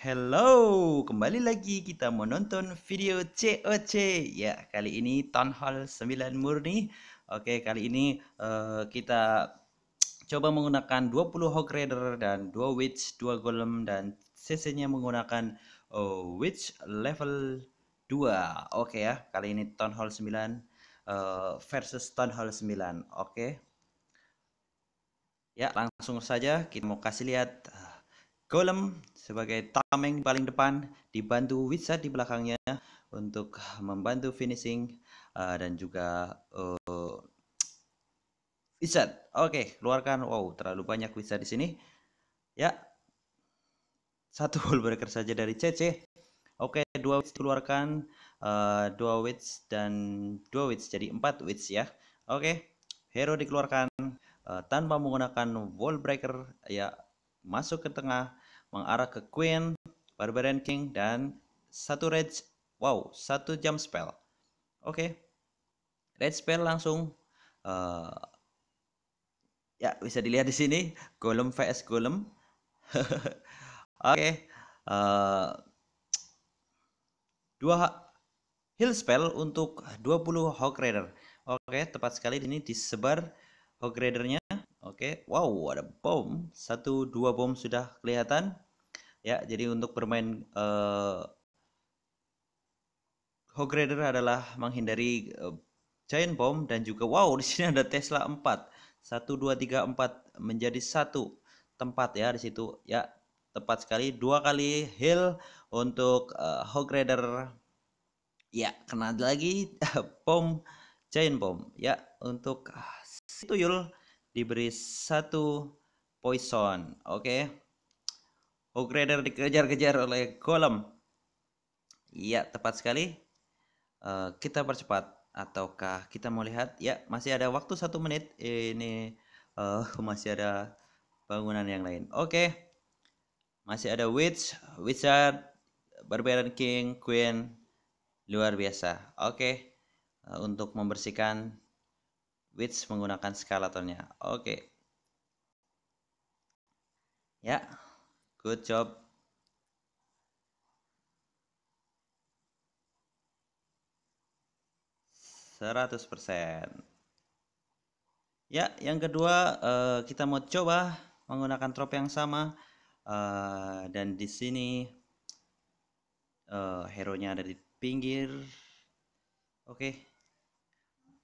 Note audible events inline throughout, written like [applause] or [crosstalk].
Hello, kembali lagi kita menonton video COC Ya, kali ini Town Hall 9 Murni Oke, kali ini uh, kita coba menggunakan 20 Hog Raider dan 2 Witch, 2 Golem Dan CC-nya menggunakan uh, Witch level 2 Oke ya, kali ini Town Hall 9 uh, eh, versus Town Hall 9 Oke Ya, langsung saja kita mau kasih lihat Golem sebagai tameng paling depan dibantu Wizard di belakangnya untuk membantu finishing uh, dan juga uh, Wizard. Oke, okay, keluarkan. Wow, terlalu banyak Wizard di sini. Ya. Satu [laughs] wall breaker saja dari CC. Oke, okay, dua witch keluarkan uh, eh, dua witch dan dua witch jadi empat witch ya. Oke, okay. hero dikeluarkan uh, tanpa menggunakan wall breaker ya masuk ke tengah mengarah ke Queen, Barbarian King, dan satu red wow satu jam spell oke okay. red spell langsung uh, ya bisa dilihat di sini golem vs golem [laughs] oke okay. uh, eh, dua heal spell untuk 20 hog rider oke okay, tepat sekali ini disebar hog ridernya Oke, wow, ada bom. Satu dua bom sudah kelihatan. Ya, jadi untuk bermain uh, Hog adalah menghindari uh, giant bomb dan juga wow, di sini ada Tesla 4. Satu dua tiga empat menjadi satu tempat ya di situ. Ya, tepat sekali dua kali heal untuk uh, Hog Ya, kena lagi [laughs] bom giant bomb ya untuk uh, Tuyul diberi satu poison. Oke. Okay. dikejar-kejar oleh Golem. Iya, tepat sekali. Uh, kita percepat ataukah kita mau lihat? Ya, masih ada waktu satu menit. Ini uh, [laughs] masih ada bangunan yang lain. Oke. Okay. Masih ada witch, wizard, barbarian king, queen. Luar biasa. Oke. Okay. Eh, untuk membersihkan which menggunakan skalatornya. Oke. Okay. Ya, good job. Seratus persen. Ya, yang kedua uh, kita mau coba menggunakan trop yang sama uh, dan di sini uh, eh, hero nya ada di pinggir. Oke, okay.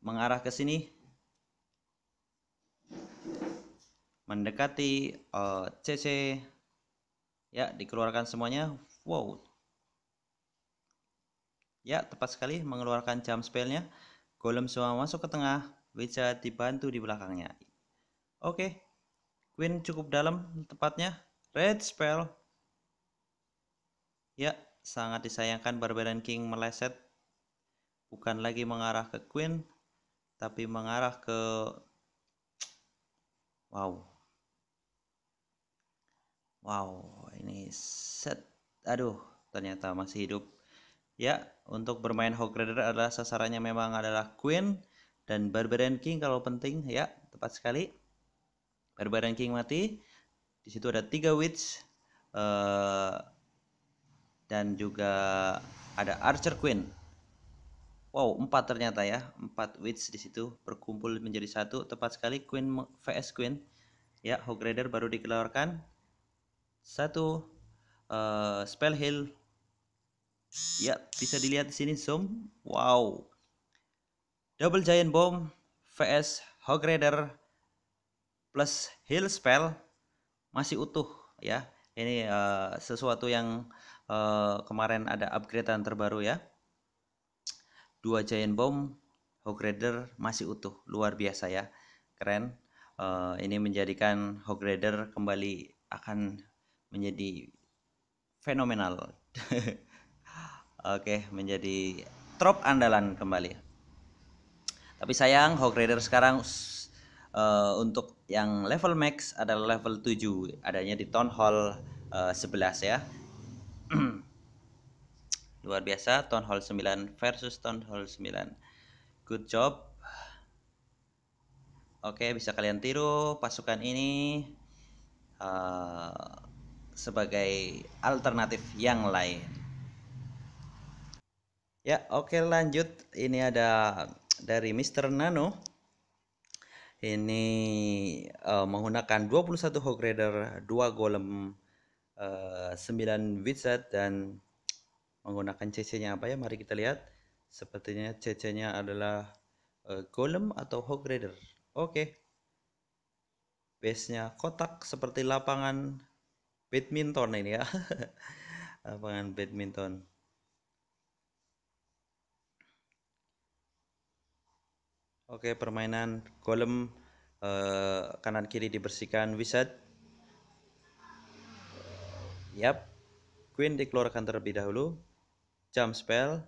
mengarah ke sini mendekati uh, eh, CC ya dikeluarkan semuanya wow ya tepat sekali mengeluarkan jam spellnya golem semua masuk ke tengah bisa dibantu di belakangnya oke Queen cukup dalam tepatnya red spell ya sangat disayangkan Barbarian King meleset bukan lagi mengarah ke Queen tapi mengarah ke wow wow ini set aduh ternyata masih hidup ya untuk bermain Hog Rider adalah sasarannya memang adalah Queen dan Barbarian King kalau penting ya tepat sekali Barbarian King mati di situ ada tiga Witch eh, uh, dan juga ada Archer Queen wow empat ternyata ya empat Witch di situ berkumpul menjadi satu tepat sekali Queen vs Queen ya Hog Rider baru dikeluarkan satu uh, spell heal ya bisa dilihat di sini zoom wow double giant bomb vs hog rider plus heal spell masih utuh ya ini uh, sesuatu yang uh, kemarin ada upgradean terbaru ya dua giant bomb hog rider masih utuh luar biasa ya keren uh, ini menjadikan hog rider kembali akan menjadi fenomenal [laughs] oke menjadi trop andalan kembali tapi sayang hog Rider sekarang uh, untuk yang level max adalah level 7 adanya di Town Hall uh, eh, 11 ya [clears throat] luar biasa Town Hall 9 versus Town Hall 9 good job oke bisa kalian tiru pasukan ini uh, sebagai alternatif yang lain. Ya, oke lanjut. Ini ada dari Mr. Nano. Ini uh, menggunakan 21 Hog Raider, 2 Golem, uh, 9 Wizard dan menggunakan CC-nya apa ya? Mari kita lihat. Sepertinya CC-nya adalah uh, Golem atau Hog Raider. Oke. Okay. Base-nya kotak seperti lapangan badminton ini ya [laughs] lapangan badminton oke permainan golem uh, kanan kiri dibersihkan wizard yap queen dikeluarkan terlebih dahulu jump spell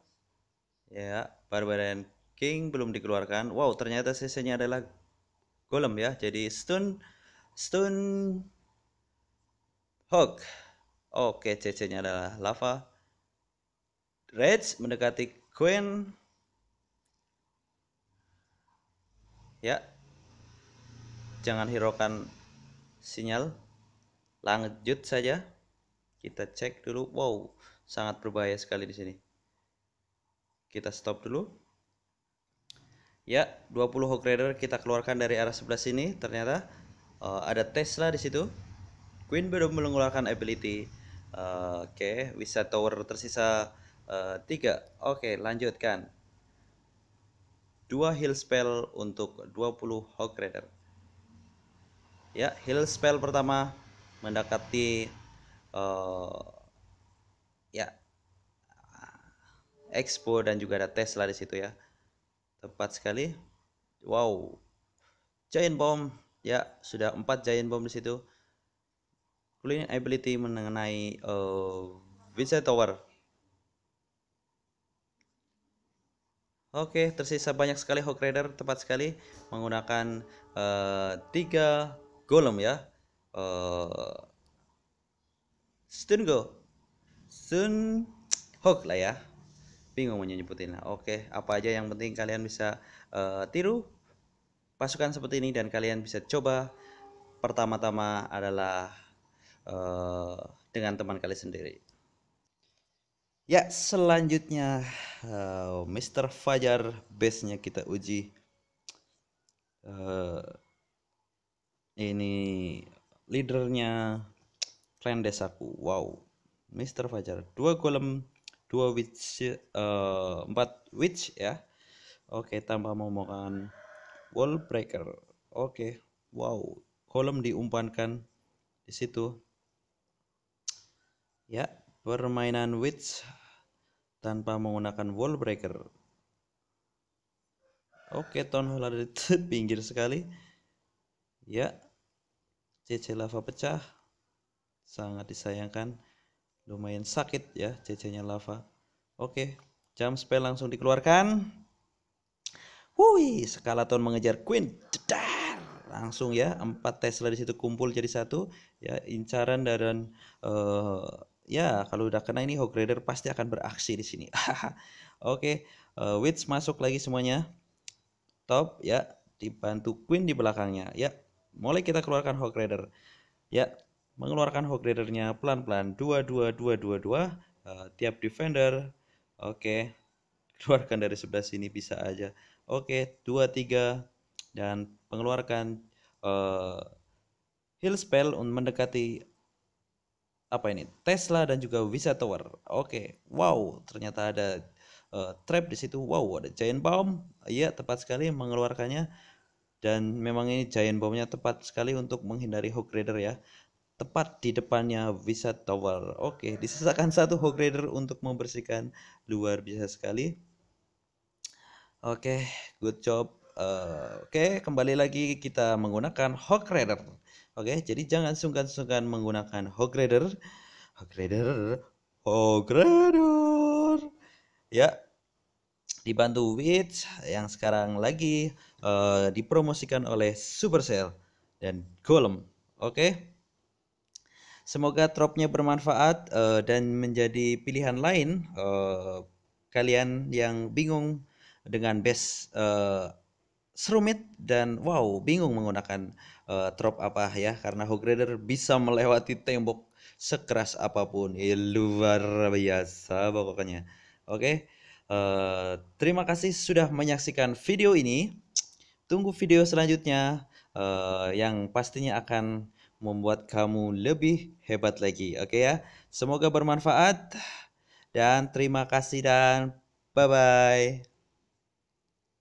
ya barbarian king belum dikeluarkan wow ternyata cc nya adalah golem ya jadi stun stun Hawk. Oke, CC-nya adalah lava. Reds mendekati Queen. Ya. Jangan hiraukan sinyal. Lanjut saja. Kita cek dulu. Wow, sangat berbahaya sekali di sini. Kita stop dulu. Ya, 20 Hawk Raider kita keluarkan dari arah sebelah sini. Ternyata uh, ada Tesla di situ. Queen baru mengeluarkan ability. Uh, Oke, okay. Wizard Tower tersisa uh, Oke, okay, lanjutkan. Dua heal spell untuk 20 Hog Rider. Ya, heal spell pertama mendekati uh, ya Expo dan juga ada Tesla di situ ya. Tepat sekali. Wow. Giant Bomb ya sudah 4 Giant Bomb di situ. Cooling ability mengenai uh, Vincent Tower. Oke, tersisa banyak sekali Hawk Rider tepat sekali menggunakan uh, tiga golem ya. Uh, Stun Go. Stun Hawk lah ya. Bingung mau nyebutin lah. Oke, apa aja yang penting kalian bisa uh, tiru pasukan seperti ini dan kalian bisa coba pertama-tama adalah Eh, dengan teman kalian sendiri. Ya, selanjutnya uh, eh, Mr. Fajar base-nya kita uji. Uh, ini leadernya Clan Desaku. Wow. Mr. Fajar, dua golem, dua witch, uh, empat witch ya. Oke, tambah momongan wall breaker. Oke, wow. Golem diumpankan di situ ya permainan witch tanpa menggunakan wall breaker oke Tom ada di [laughs] pinggir sekali ya CC lava pecah sangat disayangkan lumayan sakit ya CC nya lava oke jam spell langsung dikeluarkan Wuih, tahun mengejar Queen. Jedar! Langsung ya, empat Tesla di situ kumpul jadi satu. Ya, incaran dan uh, ya kalau udah kena ini Hog Rider pasti akan beraksi di sini. [laughs] Oke, okay. uh, eh, Witch masuk lagi semuanya. Top ya, dibantu Queen di belakangnya. Ya, mulai kita keluarkan Hog Rider. Ya, mengeluarkan Hog Rider-nya pelan-pelan. Dua, dua, dua, dua, dua. uh, tiap defender. Oke. Okay. [laughs] Keluarkan dari sebelah sini bisa aja. Oke, okay. 2 3 dan mengeluarkan uh, eh, heal spell untuk mendekati apa ini Tesla dan juga Visa Tower. Oke, okay. wow, ternyata ada uh, trap di situ. Wow, ada giant bomb. Iya, tepat sekali mengeluarkannya. Dan memang ini giant bombnya tepat sekali untuk menghindari hog raider ya. Tepat di depannya Visa Tower. Oke, okay. disisakan satu hog raider untuk membersihkan luar biasa sekali. Oke, okay. good job. Uh, Oke, okay. kembali lagi kita menggunakan hog raider Oke, jadi jangan sungkan-sungkan menggunakan Hograder. Hograder, Hograder. Ya, dibantu Witch yang sekarang lagi uh, dipromosikan oleh Supercell dan Golem. Oke. Semoga tropnya bermanfaat uh, dan menjadi pilihan lain uh, kalian yang bingung dengan base uh, serumit dan wow bingung menggunakan uh, eh, drop apa ya karena Hograder bisa melewati tembok sekeras apapun ya, luar biasa pokoknya oke okay? uh, eh, terima kasih sudah menyaksikan video ini tunggu video selanjutnya uh, yang pastinya akan membuat kamu lebih hebat lagi oke okay ya semoga bermanfaat dan terima kasih dan bye bye